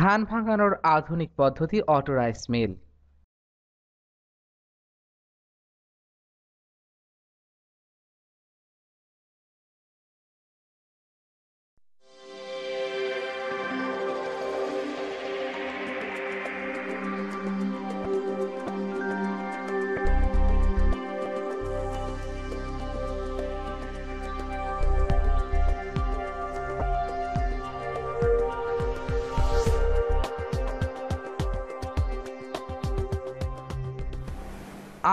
ধান ভাঙানোর আধুনিক পদ্ধতি অটোরাইস মিল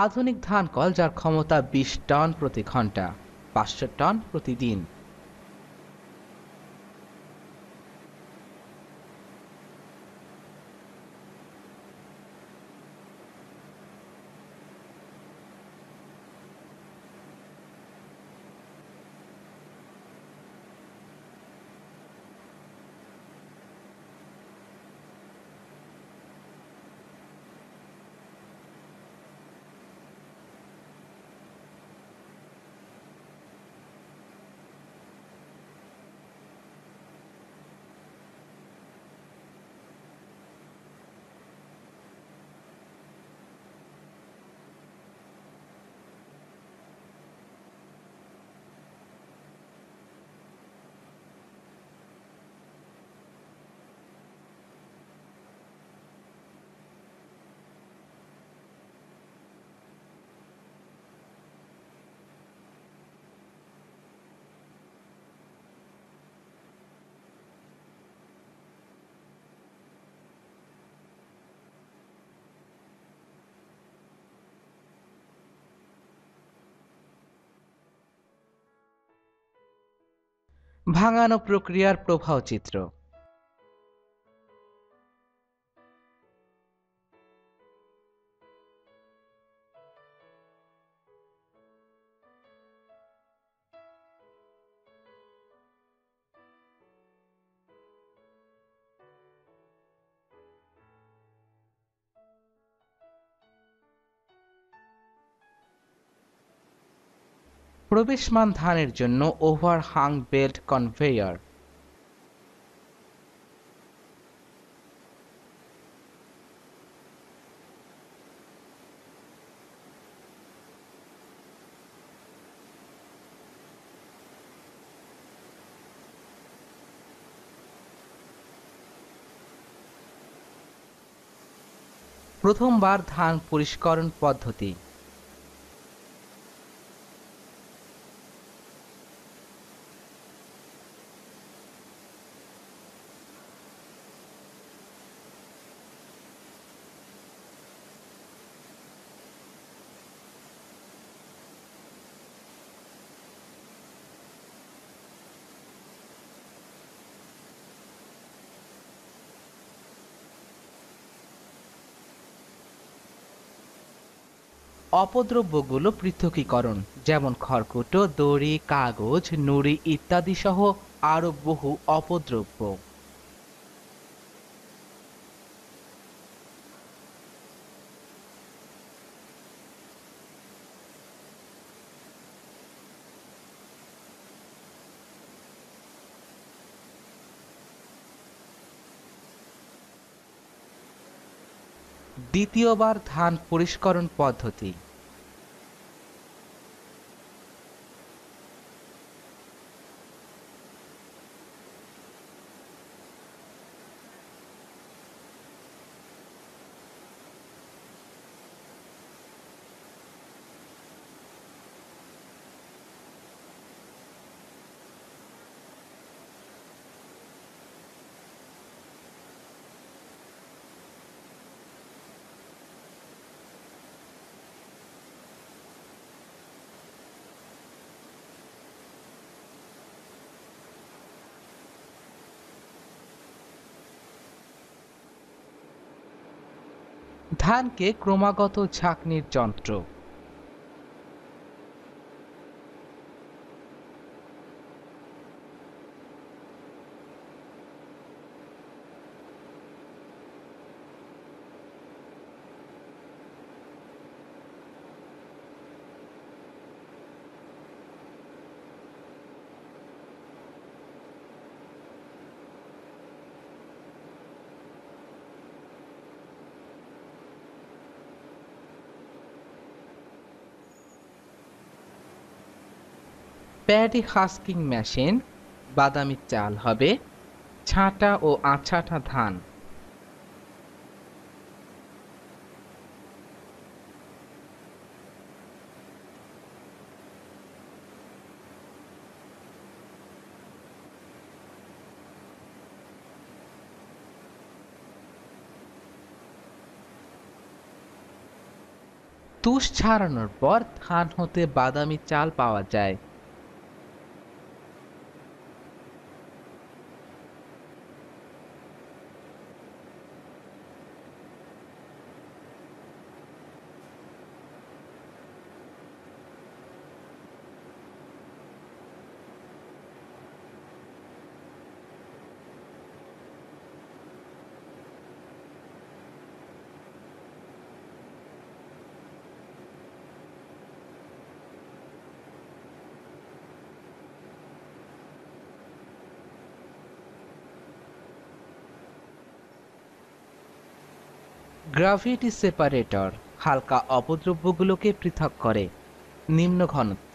আধুনিক ধান কল যার ক্ষমতা বিশ টন প্রতি ঘন্টা পাঁচশো টন প্রতিদিন ভাঙানো প্রক্রিয়ার প্রভাব চিত্র প্রবেশমান ধানের জন্য ওভার হাং বেল্ট কনভেয়ার প্রথমবার ধান পরিষ্করণ পদ্ধতি অপদ্রব্যগুলো পৃথকীকরণ যেমন খড়কুটো দড়ি কাগজ নুড়ি ইত্যাদি সহ আরও বহু অপদ্রব্য দ্বিতীয়বার ধান পরিষ্করণ পদ্ধতি ধানকে ক্রমাগত ঝাঁকনির যন্ত্র প্যাডি হাস্কিং মেশিন বাদামি চাল হবে ছাঁটা ও আছাটা ধান তুষ ছাড়ানোর পর ধান হতে বাদামি চাল পাওয়া যায় গ্রাভিটি সেপারেটর হালকা অপদ্রব্যগুলোকে পৃথক করে নিম্ন ঘনত্ব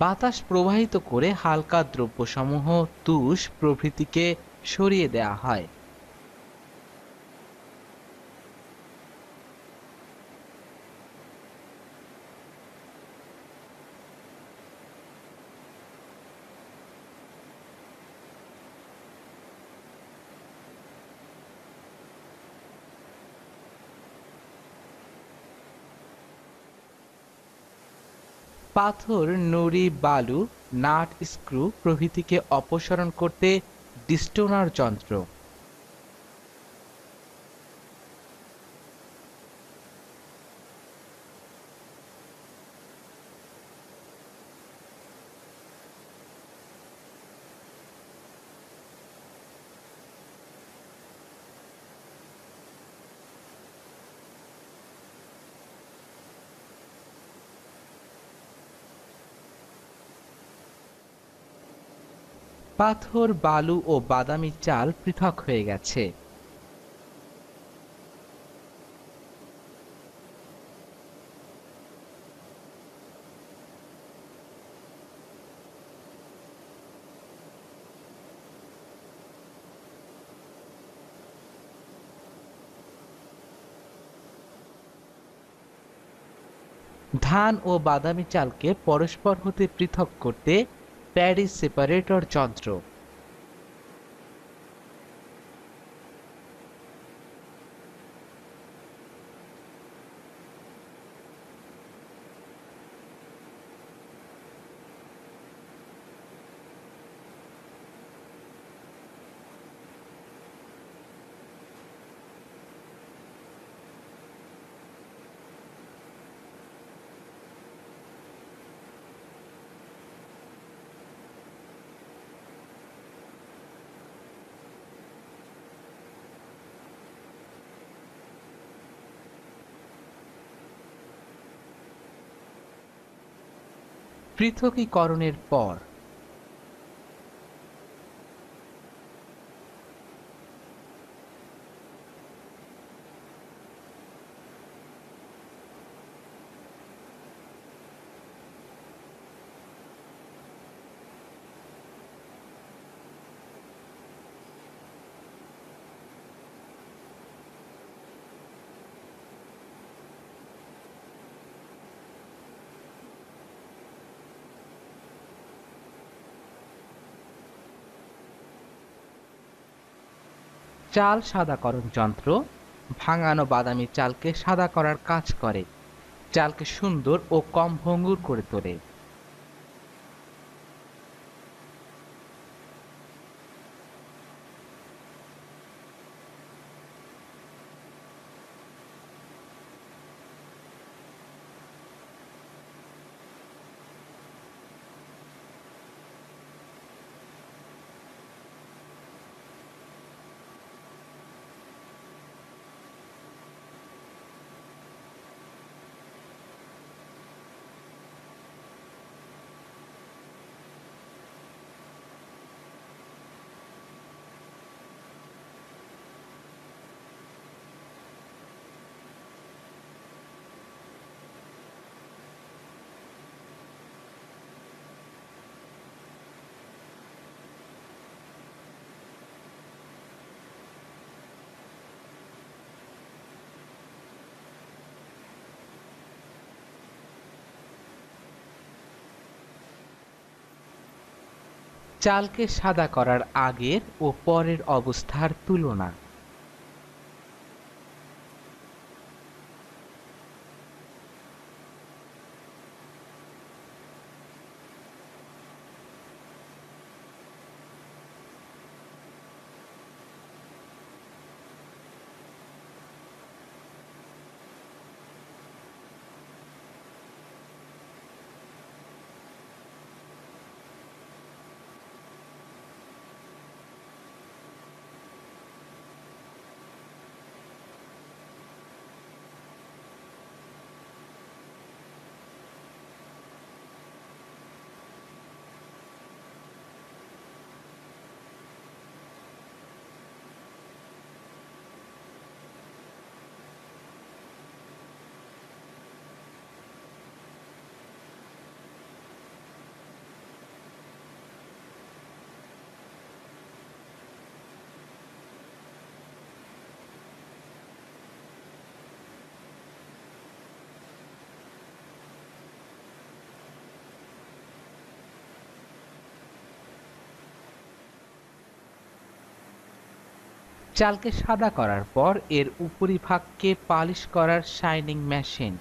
বাতাস প্রবাহিত করে হালকা দ্রব্যসমূহ তুষ প্রভৃতিকে সরিয়ে দেয়া হয় পাথর নুড়ি বালু নাট স্ক্রু প্রভৃতিকে অপসারণ করতে ডিস্টোনার যন্ত্র পাথর বালু ও বাদামি চাল পৃথক হয়ে গেছে ধান ও বাদামি চালকে পরস্পর হতে পৃথক করতে That is separator যন্ত্র পৃথকীকরণের পর চাল সাদাকরণ যন্ত্র ভাঙানো বাদামি চালকে সাদা করার কাজ করে চালকে সুন্দর ও কম ভঙ্গুর করে তোলে চালকে সাদা করার আগের ও পরের অবস্থার তুলনা চালকে সাদা করার পর এর উপরিভাগকে পালিশ করার শাইনিং মেশিন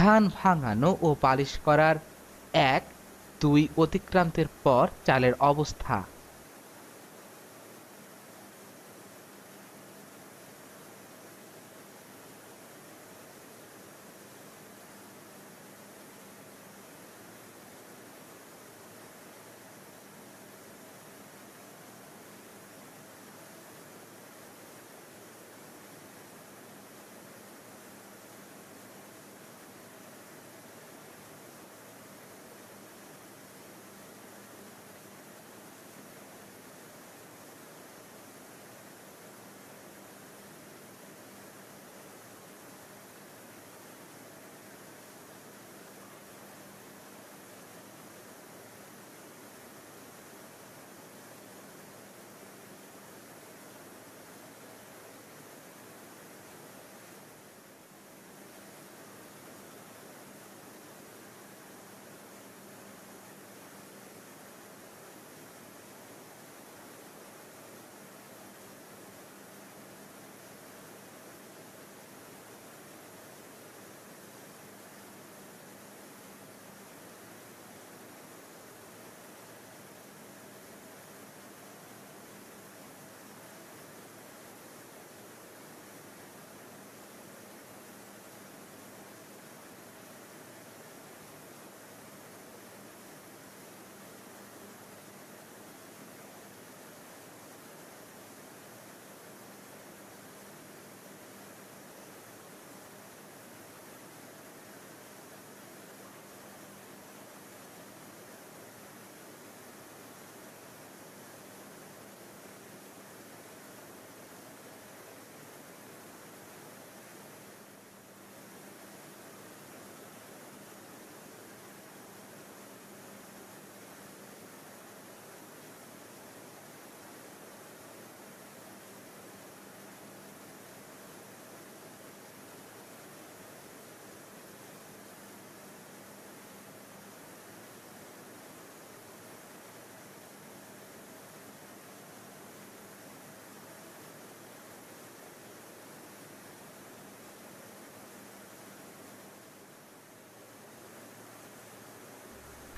ধান ভাঙানো ও পালিশ করার এক দুই অতিক্রান্তের পর চালের অবস্থা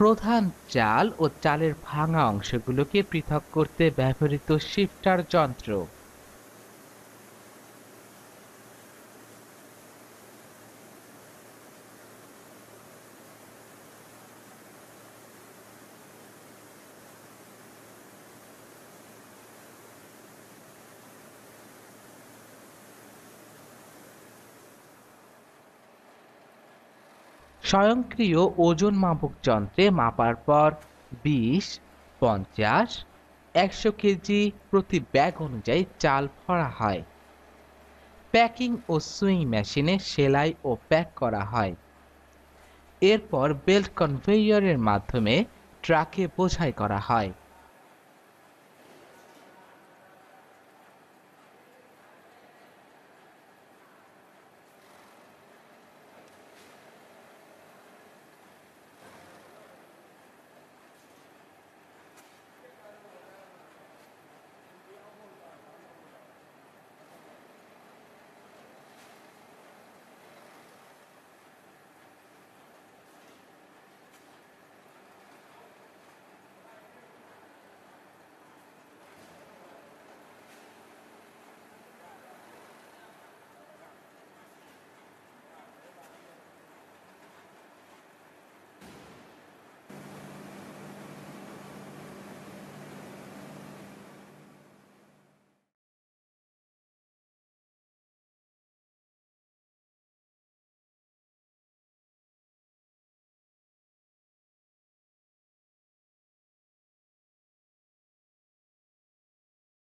প্রধান চাল ও চালের ভাঙা অংশগুলোকে পৃথক করতে ব্যবহৃত শিফটার যন্ত্র। স্বয়ংক্রিয় ওজন মাপক যন্ত্রে মাপার পর বিশ পঞ্চাশ একশো কেজি প্রতি ব্যাগ অনুযায়ী চাল ভরা হয় প্যাকিং ও সুইং মেশিনে সেলাই ও প্যাক করা হয় এরপর বেল্ট কনভেয়ারের মাধ্যমে ট্রাকে বোঝাই করা হয়